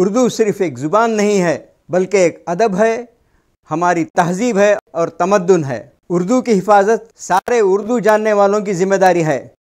उर्दू सिर्फ़ एक ज़ुबान नहीं है बल्कि एक अदब है हमारी तहजीब है और तमद्दन है उर्दू की हिफाजत सारे उर्दू जानने वालों की ज़िम्मेदारी है